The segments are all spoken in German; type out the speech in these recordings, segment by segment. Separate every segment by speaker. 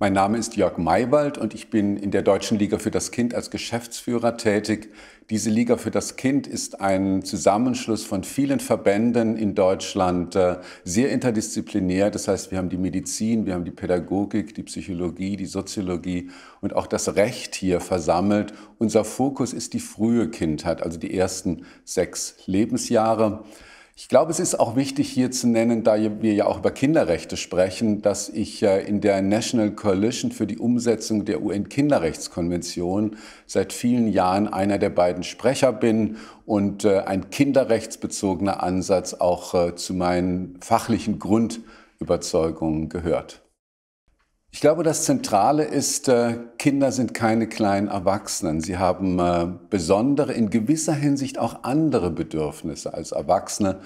Speaker 1: Mein Name ist Jörg Maywald und ich bin in der Deutschen Liga für das Kind als Geschäftsführer tätig. Diese Liga für das Kind ist ein Zusammenschluss von vielen Verbänden in Deutschland, äh, sehr interdisziplinär. Das heißt, wir haben die Medizin, wir haben die Pädagogik, die Psychologie, die Soziologie und auch das Recht hier versammelt. Unser Fokus ist die frühe Kindheit, also die ersten sechs Lebensjahre. Ich glaube, es ist auch wichtig hier zu nennen, da wir ja auch über Kinderrechte sprechen, dass ich äh, in der National Coalition für die Umsetzung der UN-Kinderrechtskonvention seit vielen Jahren einer der beiden Sprecher bin und äh, ein kinderrechtsbezogener Ansatz auch äh, zu meinen fachlichen Grundüberzeugungen gehört. Ich glaube, das Zentrale ist, äh, Kinder sind keine kleinen Erwachsenen. Sie haben äh, besondere, in gewisser Hinsicht auch andere Bedürfnisse als Erwachsene.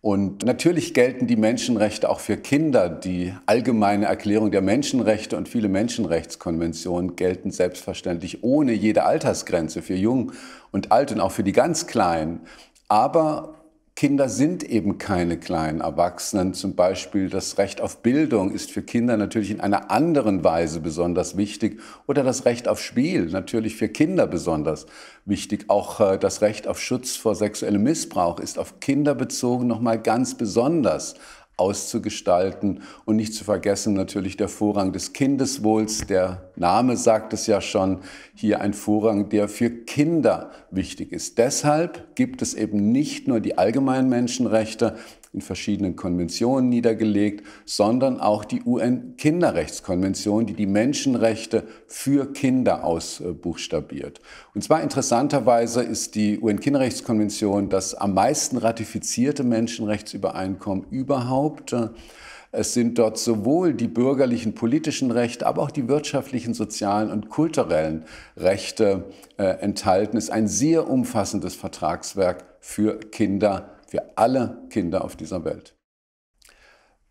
Speaker 1: Und natürlich gelten die Menschenrechte auch für Kinder. Die allgemeine Erklärung der Menschenrechte und viele Menschenrechtskonventionen gelten selbstverständlich ohne jede Altersgrenze für Jung und Alt und auch für die ganz Kleinen. Aber Kinder sind eben keine kleinen Erwachsenen. Zum Beispiel das Recht auf Bildung ist für Kinder natürlich in einer anderen Weise besonders wichtig. Oder das Recht auf Spiel, natürlich für Kinder besonders wichtig. Auch äh, das Recht auf Schutz vor sexuellem Missbrauch ist auf Kinder bezogen nochmal ganz besonders auszugestalten und nicht zu vergessen natürlich der Vorrang des Kindeswohls. Der Name sagt es ja schon, hier ein Vorrang, der für Kinder wichtig ist. Deshalb gibt es eben nicht nur die allgemeinen Menschenrechte, in verschiedenen Konventionen niedergelegt, sondern auch die UN-Kinderrechtskonvention, die die Menschenrechte für Kinder ausbuchstabiert. Und zwar interessanterweise ist die UN-Kinderrechtskonvention das am meisten ratifizierte Menschenrechtsübereinkommen überhaupt. Es sind dort sowohl die bürgerlichen politischen Rechte, aber auch die wirtschaftlichen, sozialen und kulturellen Rechte äh, enthalten. Es ist ein sehr umfassendes Vertragswerk für Kinder für alle Kinder auf dieser Welt.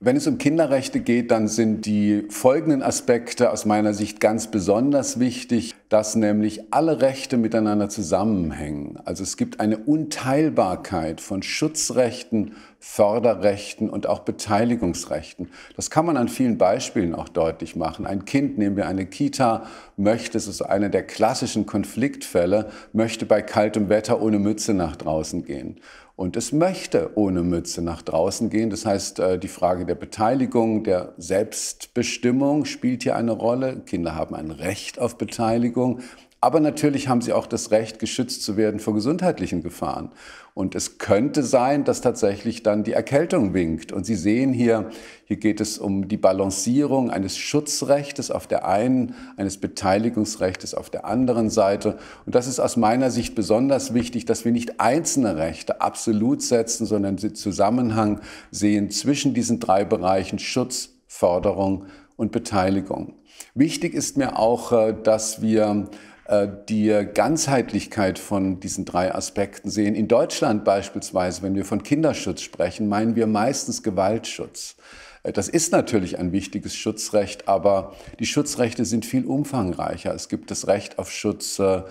Speaker 1: Wenn es um Kinderrechte geht, dann sind die folgenden Aspekte aus meiner Sicht ganz besonders wichtig, dass nämlich alle Rechte miteinander zusammenhängen. Also es gibt eine Unteilbarkeit von Schutzrechten, Förderrechten und auch Beteiligungsrechten. Das kann man an vielen Beispielen auch deutlich machen. Ein Kind, nehmen wir eine Kita, möchte, es ist einer der klassischen Konfliktfälle, möchte bei kaltem Wetter ohne Mütze nach draußen gehen. Und es möchte ohne Mütze nach draußen gehen. Das heißt, äh, die Frage der Beteiligung, der Selbstbestimmung spielt hier eine Rolle. Kinder haben ein Recht auf Beteiligung. Aber natürlich haben sie auch das Recht, geschützt zu werden vor gesundheitlichen Gefahren. Und es könnte sein, dass tatsächlich dann die Erkältung winkt. Und Sie sehen hier, hier geht es um die Balancierung eines Schutzrechtes auf der einen, eines Beteiligungsrechtes auf der anderen Seite. Und das ist aus meiner Sicht besonders wichtig, dass wir nicht einzelne Rechte absolut setzen, sondern den Zusammenhang sehen zwischen diesen drei Bereichen Schutz, Förderung und Beteiligung. Wichtig ist mir auch, äh, dass wir äh, die Ganzheitlichkeit von diesen drei Aspekten sehen. In Deutschland beispielsweise, wenn wir von Kinderschutz sprechen, meinen wir meistens Gewaltschutz. Äh, das ist natürlich ein wichtiges Schutzrecht, aber die Schutzrechte sind viel umfangreicher. Es gibt das Recht auf Schutz äh,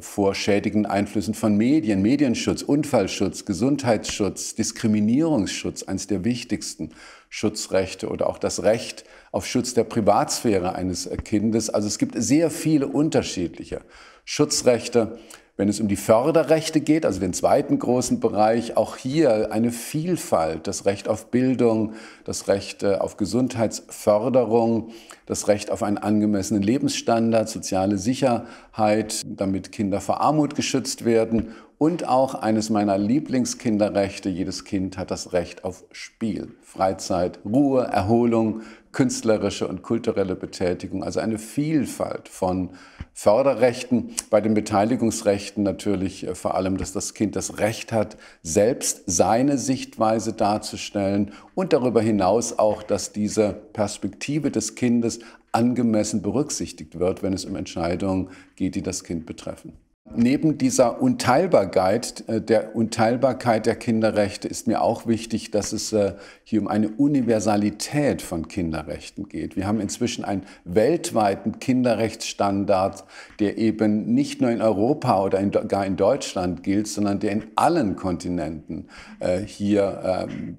Speaker 1: vor schädigenden Einflüssen von Medien, Medienschutz, Unfallschutz, Gesundheitsschutz, Diskriminierungsschutz, eines der wichtigsten. Schutzrechte oder auch das Recht auf Schutz der Privatsphäre eines äh, Kindes. Also es gibt sehr viele unterschiedliche Schutzrechte. Wenn es um die Förderrechte geht, also den zweiten großen Bereich, auch hier eine Vielfalt, das Recht auf Bildung, das Recht äh, auf Gesundheitsförderung, das Recht auf einen angemessenen Lebensstandard, soziale Sicherheit, damit Kinder vor Armut geschützt werden und auch eines meiner Lieblingskinderrechte, jedes Kind hat das Recht auf Spiel, Freizeit, Ruhe, Erholung, künstlerische und kulturelle Betätigung, also eine Vielfalt von Förderrechten, bei den Beteiligungsrechten natürlich äh, vor allem, dass das Kind das Recht hat, selbst seine Sichtweise darzustellen und darüber hinaus auch, dass diese Perspektive des Kindes angemessen berücksichtigt wird, wenn es um Entscheidungen geht, die das Kind betreffen. Neben dieser Unteilbarkeit, äh, der Unteilbarkeit der Kinderrechte ist mir auch wichtig, dass es äh, hier um eine Universalität von Kinderrechten geht. Wir haben inzwischen einen weltweiten Kinderrechtsstandard, der eben nicht nur in Europa oder in, gar in Deutschland gilt, sondern der in allen Kontinenten äh, hier ähm,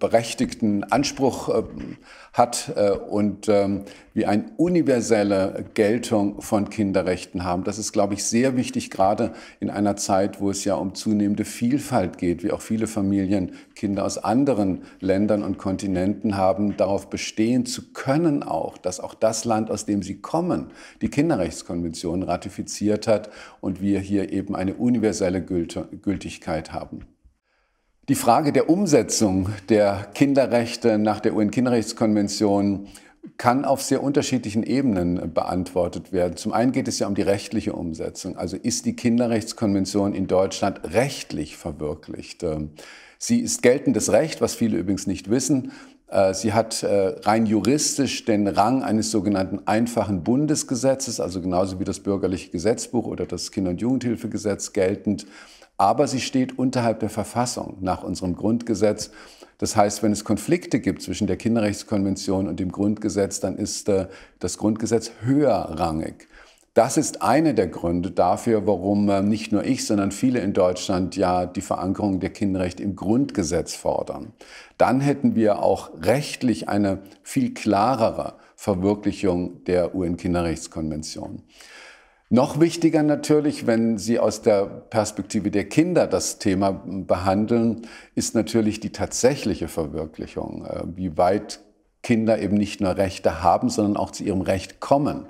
Speaker 1: berechtigten Anspruch ähm, hat äh, und ähm, wie eine universelle Geltung von Kinderrechten haben. Das ist, glaube ich, sehr wichtig, gerade in einer Zeit, wo es ja um zunehmende Vielfalt geht, wie auch viele Familien Kinder aus anderen Ländern und Kontinenten haben, darauf bestehen zu können auch, dass auch das Land, aus dem sie kommen, die Kinderrechtskonvention ratifiziert hat und wir hier eben eine universelle Gültigkeit haben. Die Frage der Umsetzung der Kinderrechte nach der UN-Kinderrechtskonvention kann auf sehr unterschiedlichen Ebenen beantwortet werden. Zum einen geht es ja um die rechtliche Umsetzung. Also ist die Kinderrechtskonvention in Deutschland rechtlich verwirklicht? Ähm, sie ist geltendes Recht, was viele übrigens nicht wissen. Äh, sie hat äh, rein juristisch den Rang eines sogenannten einfachen Bundesgesetzes, also genauso wie das bürgerliche Gesetzbuch oder das Kinder- und Jugendhilfegesetz geltend. Aber sie steht unterhalb der Verfassung nach unserem Grundgesetz. Das heißt, wenn es Konflikte gibt zwischen der Kinderrechtskonvention und dem Grundgesetz, dann ist äh, das Grundgesetz höherrangig. Das ist einer der Gründe dafür, warum äh, nicht nur ich, sondern viele in Deutschland ja die Verankerung der Kinderrechte im Grundgesetz fordern. Dann hätten wir auch rechtlich eine viel klarere Verwirklichung der UN-Kinderrechtskonvention. Noch wichtiger natürlich, wenn Sie aus der Perspektive der Kinder das Thema behandeln, ist natürlich die tatsächliche Verwirklichung, äh, wie weit Kinder eben nicht nur Rechte haben, sondern auch zu ihrem Recht kommen.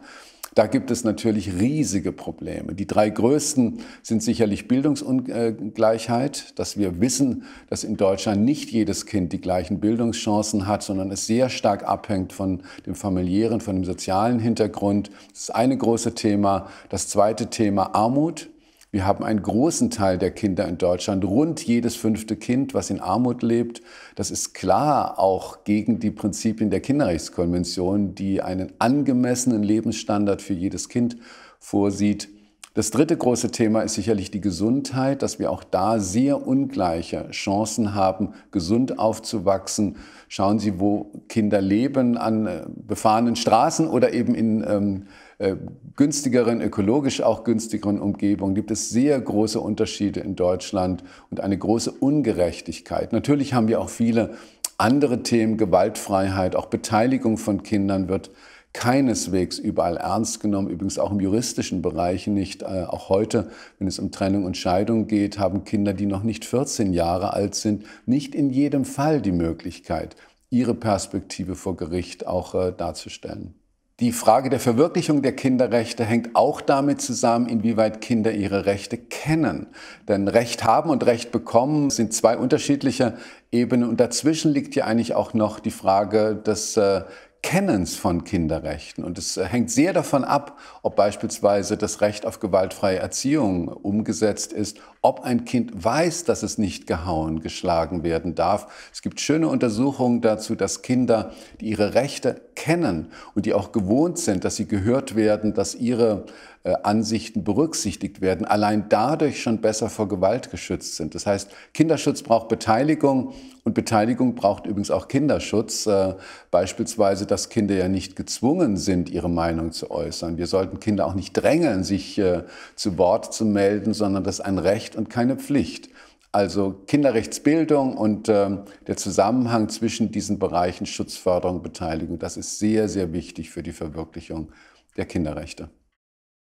Speaker 1: Da gibt es natürlich riesige Probleme. Die drei größten sind sicherlich Bildungsungleichheit, dass wir wissen, dass in Deutschland nicht jedes Kind die gleichen Bildungschancen hat, sondern es sehr stark abhängt von dem familiären, von dem sozialen Hintergrund. Das ist eine große Thema. Das zweite Thema Armut. Wir haben einen großen Teil der Kinder in Deutschland, rund jedes fünfte Kind, was in Armut lebt. Das ist klar auch gegen die Prinzipien der Kinderrechtskonvention, die einen angemessenen Lebensstandard für jedes Kind vorsieht. Das dritte große Thema ist sicherlich die Gesundheit, dass wir auch da sehr ungleiche Chancen haben, gesund aufzuwachsen. Schauen Sie, wo Kinder leben, an äh, befahrenen Straßen oder eben in ähm, äh, günstigeren, ökologisch auch günstigeren Umgebungen, gibt es sehr große Unterschiede in Deutschland und eine große Ungerechtigkeit. Natürlich haben wir auch viele andere Themen, Gewaltfreiheit, auch Beteiligung von Kindern wird keineswegs überall ernst genommen, übrigens auch im juristischen Bereich nicht. Äh, auch heute, wenn es um Trennung und Scheidung geht, haben Kinder, die noch nicht 14 Jahre alt sind, nicht in jedem Fall die Möglichkeit, ihre Perspektive vor Gericht auch äh, darzustellen. Die Frage der Verwirklichung der Kinderrechte hängt auch damit zusammen, inwieweit Kinder ihre Rechte kennen. Denn Recht haben und Recht bekommen sind zwei unterschiedliche Ebenen. Und dazwischen liegt ja eigentlich auch noch die Frage des äh, Kennens von Kinderrechten. Und es äh, hängt sehr davon ab, ob beispielsweise das Recht auf gewaltfreie Erziehung umgesetzt ist, ob ein Kind weiß, dass es nicht gehauen, geschlagen werden darf. Es gibt schöne Untersuchungen dazu, dass Kinder, die ihre Rechte kennen und die auch gewohnt sind, dass sie gehört werden, dass ihre äh, Ansichten berücksichtigt werden, allein dadurch schon besser vor Gewalt geschützt sind. Das heißt, Kinderschutz braucht Beteiligung und Beteiligung braucht übrigens auch Kinderschutz. Äh, beispielsweise, dass Kinder ja nicht gezwungen sind, ihre Meinung zu äußern. Wir sollten Kinder auch nicht drängen, sich äh, zu Wort zu melden, sondern das ist ein Recht und keine Pflicht. Also Kinderrechtsbildung und äh, der Zusammenhang zwischen diesen Bereichen Schutzförderung, Beteiligung, das ist sehr, sehr wichtig für die Verwirklichung der Kinderrechte.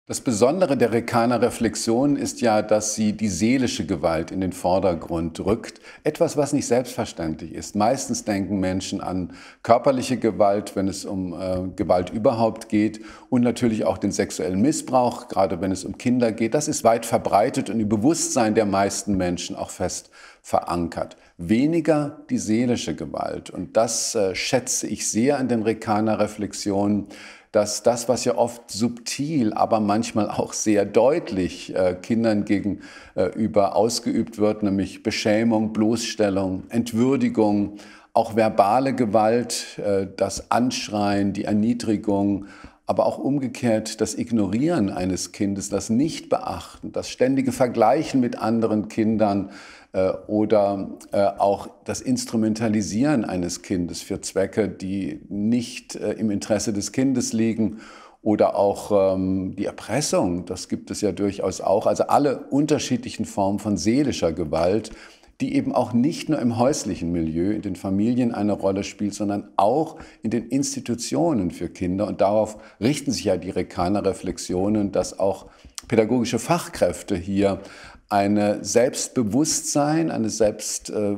Speaker 1: Das Besondere der Rekaner Reflexion ist ja, dass sie die seelische Gewalt in den Vordergrund rückt. Etwas, was nicht selbstverständlich ist. Meistens denken Menschen an körperliche Gewalt, wenn es um äh, Gewalt überhaupt geht und natürlich auch den sexuellen Missbrauch, gerade wenn es um Kinder geht. Das ist weit verbreitet und im Bewusstsein der meisten Menschen auch fest verankert. Weniger die seelische Gewalt. Und das äh, schätze ich sehr an den Rekaner Reflexionen dass das, was ja oft subtil, aber manchmal auch sehr deutlich äh, Kindern gegenüber ausgeübt wird, nämlich Beschämung, Bloßstellung, Entwürdigung, auch verbale Gewalt, äh, das Anschreien, die Erniedrigung, aber auch umgekehrt das Ignorieren eines Kindes, das Nichtbeachten, das ständige Vergleichen mit anderen Kindern äh, oder äh, auch das Instrumentalisieren eines Kindes für Zwecke, die nicht äh, im Interesse des Kindes liegen oder auch ähm, die Erpressung, das gibt es ja durchaus auch. Also alle unterschiedlichen Formen von seelischer Gewalt, die eben auch nicht nur im häuslichen Milieu, in den Familien eine Rolle spielt, sondern auch in den Institutionen für Kinder. Und darauf richten sich ja die Rekaner Reflexionen, dass auch pädagogische Fachkräfte hier ein Selbstbewusstsein, eine Selbst... Äh,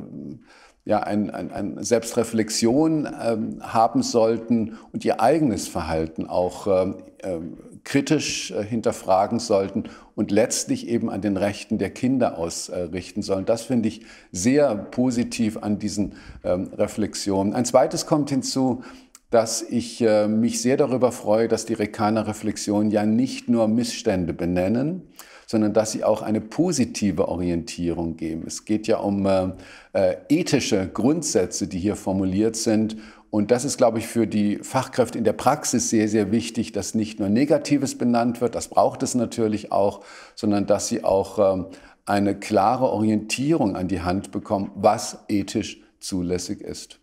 Speaker 1: ja, ein, ein, ein Selbstreflexion ähm, haben sollten und ihr eigenes Verhalten auch ähm, äh, kritisch äh, hinterfragen sollten und letztlich eben an den Rechten der Kinder ausrichten sollen. Das finde ich sehr positiv an diesen ähm, Reflexionen. Ein zweites kommt hinzu, dass ich äh, mich sehr darüber freue, dass die Rekaner Reflexionen ja nicht nur Missstände benennen, sondern dass sie auch eine positive Orientierung geben. Es geht ja um äh, äh ethische Grundsätze, die hier formuliert sind und das ist, glaube ich, für die Fachkräfte in der Praxis sehr, sehr wichtig, dass nicht nur Negatives benannt wird, das braucht es natürlich auch, sondern dass sie auch ähm, eine klare Orientierung an die Hand bekommen, was ethisch zulässig ist.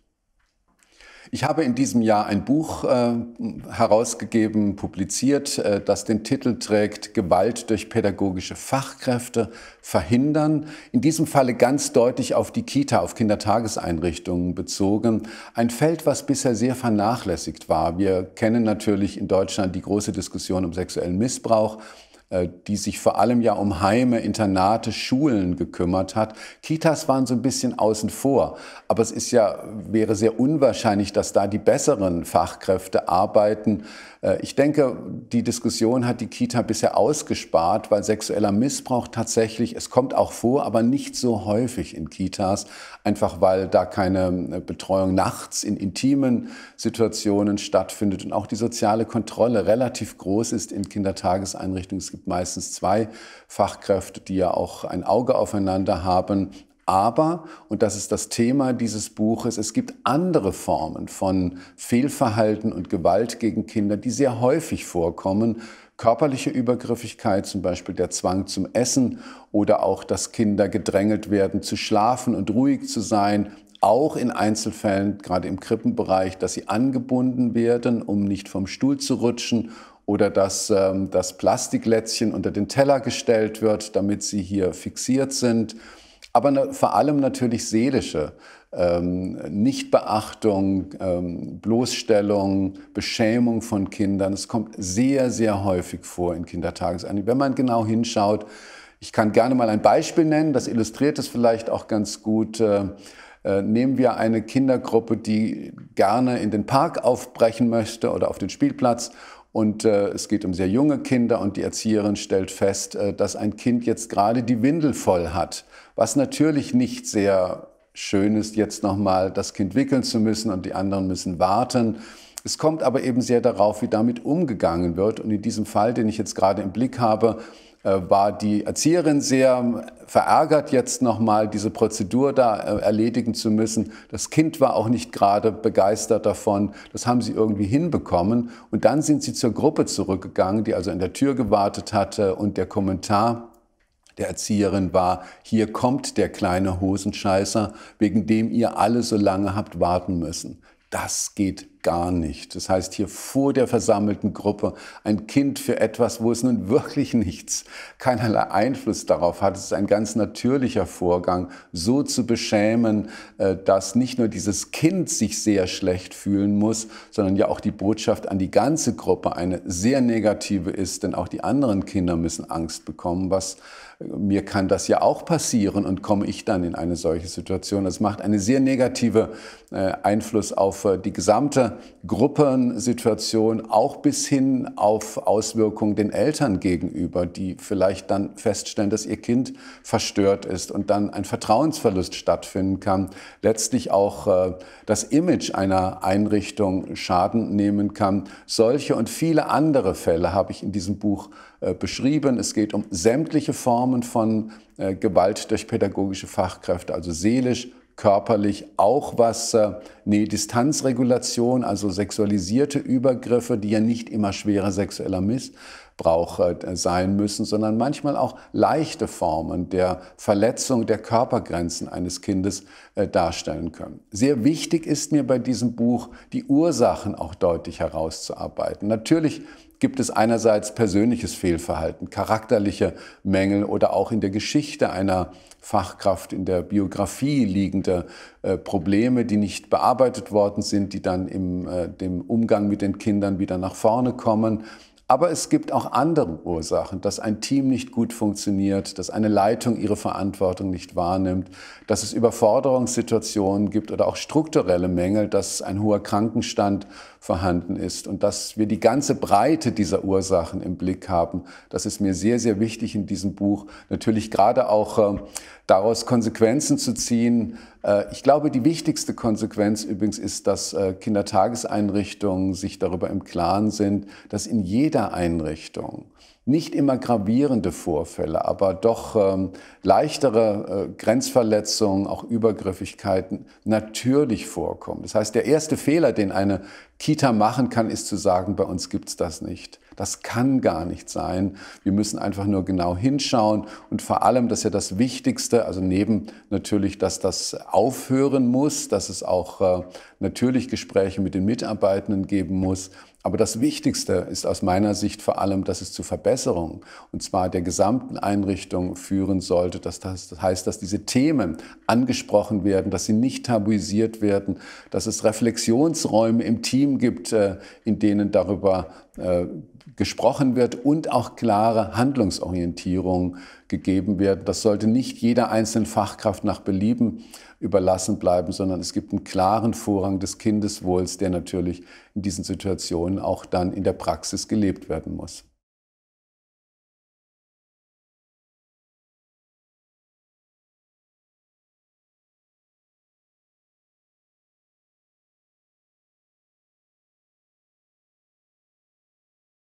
Speaker 1: Ich habe in diesem Jahr ein Buch äh, herausgegeben, publiziert, äh, das den Titel trägt Gewalt durch pädagogische Fachkräfte verhindern. In diesem Falle ganz deutlich auf die Kita, auf Kindertageseinrichtungen bezogen. Ein Feld, was bisher sehr vernachlässigt war. Wir kennen natürlich in Deutschland die große Diskussion um sexuellen Missbrauch. Äh, die sich vor allem ja um Heime, Internate, Schulen gekümmert hat. Kitas waren so ein bisschen außen vor, aber es ist ja, wäre sehr unwahrscheinlich, dass da die besseren Fachkräfte arbeiten. Äh, ich denke, die Diskussion hat die Kita bisher ausgespart, weil sexueller Missbrauch tatsächlich, es kommt auch vor, aber nicht so häufig in Kitas, einfach weil da keine äh, Betreuung nachts in intimen Situationen stattfindet und auch die soziale Kontrolle relativ groß ist in Kindertageseinrichtungen. Es gibt meistens zwei Fachkräfte, die ja auch ein Auge aufeinander haben. Aber, und das ist das Thema dieses Buches, es gibt andere Formen von Fehlverhalten und Gewalt gegen Kinder, die sehr häufig vorkommen. Körperliche Übergriffigkeit, zum Beispiel der Zwang zum Essen oder auch, dass Kinder gedrängelt werden, zu schlafen und ruhig zu sein, auch in Einzelfällen, gerade im Krippenbereich, dass sie angebunden werden, um nicht vom Stuhl zu rutschen oder dass ähm, das Plastiklätzchen unter den Teller gestellt wird, damit sie hier fixiert sind. Aber ne, vor allem natürlich seelische ähm, Nichtbeachtung, ähm, Bloßstellung, Beschämung von Kindern. Es kommt sehr, sehr häufig vor in Kindertagesanliegen. Wenn man genau hinschaut, ich kann gerne mal ein Beispiel nennen, das illustriert es vielleicht auch ganz gut. Äh, äh nehmen wir eine Kindergruppe, die gerne in den Park aufbrechen möchte oder auf den Spielplatz und äh, es geht um sehr junge Kinder und die Erzieherin stellt fest, äh, dass ein Kind jetzt gerade die Windel voll hat, was natürlich nicht sehr schön ist, jetzt nochmal das Kind wickeln zu müssen und die anderen müssen warten. Es kommt aber eben sehr darauf, wie damit umgegangen wird. Und in diesem Fall, den ich jetzt gerade im Blick habe, äh, war die Erzieherin sehr verärgert, jetzt nochmal diese Prozedur da äh, erledigen zu müssen. Das Kind war auch nicht gerade begeistert davon. Das haben sie irgendwie hinbekommen. Und dann sind sie zur Gruppe zurückgegangen, die also in der Tür gewartet hatte. Und der Kommentar der Erzieherin war, hier kommt der kleine Hosenscheißer, wegen dem ihr alle so lange habt warten müssen. Das geht gar nicht. Das heißt, hier vor der versammelten Gruppe ein Kind für etwas, wo es nun wirklich nichts, keinerlei Einfluss darauf hat. Es ist ein ganz natürlicher Vorgang, so zu beschämen, äh, dass nicht nur dieses Kind sich sehr schlecht fühlen muss, sondern ja auch die Botschaft an die ganze Gruppe eine sehr negative ist, denn auch die anderen Kinder müssen Angst bekommen, was äh, mir kann das ja auch passieren und komme ich dann in eine solche Situation. Das macht einen sehr negativen äh, Einfluss auf die gesamte Gruppensituation, auch bis hin auf Auswirkungen den Eltern gegenüber, die vielleicht dann feststellen, dass ihr Kind verstört ist und dann ein Vertrauensverlust stattfinden kann, letztlich auch äh, das Image einer Einrichtung Schaden nehmen kann. Solche und viele andere Fälle habe ich in diesem Buch äh, beschrieben. Es geht um sämtliche Formen von äh, Gewalt durch pädagogische Fachkräfte, also seelisch, körperlich auch was, äh, nee, Distanzregulation, also sexualisierte Übergriffe, die ja nicht immer schwerer sexueller Missbrauch äh, sein müssen, sondern manchmal auch leichte Formen der Verletzung der Körpergrenzen eines Kindes äh, darstellen können. Sehr wichtig ist mir bei diesem Buch, die Ursachen auch deutlich herauszuarbeiten. Natürlich gibt es einerseits persönliches Fehlverhalten, charakterliche Mängel oder auch in der Geschichte einer Fachkraft, in der Biografie liegende äh, Probleme, die nicht bearbeitet worden sind, die dann im äh, dem Umgang mit den Kindern wieder nach vorne kommen. Aber es gibt auch andere Ursachen, dass ein Team nicht gut funktioniert, dass eine Leitung ihre Verantwortung nicht wahrnimmt, dass es Überforderungssituationen gibt oder auch strukturelle Mängel, dass ein hoher Krankenstand vorhanden ist und dass wir die ganze Breite dieser Ursachen im Blick haben. Das ist mir sehr, sehr wichtig in diesem Buch. Natürlich gerade auch äh, daraus Konsequenzen zu ziehen, äh, ich glaube, die wichtigste Konsequenz übrigens ist, dass äh, Kindertageseinrichtungen sich darüber im Klaren sind, dass in jeder Einrichtung nicht immer gravierende Vorfälle, aber doch ähm, leichtere äh, Grenzverletzungen, auch Übergriffigkeiten natürlich vorkommen. Das heißt, der erste Fehler, den eine Kita machen kann, ist zu sagen, bei uns gibt's das nicht. Das kann gar nicht sein. Wir müssen einfach nur genau hinschauen und vor allem, das ist ja das Wichtigste, also neben natürlich, dass das aufhören muss, dass es auch äh, natürlich Gespräche mit den Mitarbeitenden geben muss, aber das Wichtigste ist aus meiner Sicht vor allem, dass es zu Verbesserungen, und zwar der gesamten Einrichtung führen sollte. Dass Das heißt, dass diese Themen angesprochen werden, dass sie nicht tabuisiert werden, dass es Reflexionsräume im Team gibt, äh, in denen darüber äh, gesprochen wird und auch klare Handlungsorientierung gegeben wird. Das sollte nicht jeder einzelnen Fachkraft nach Belieben überlassen bleiben, sondern es gibt einen klaren Vorrang des Kindeswohls, der natürlich in diesen Situationen auch dann in der Praxis gelebt werden muss.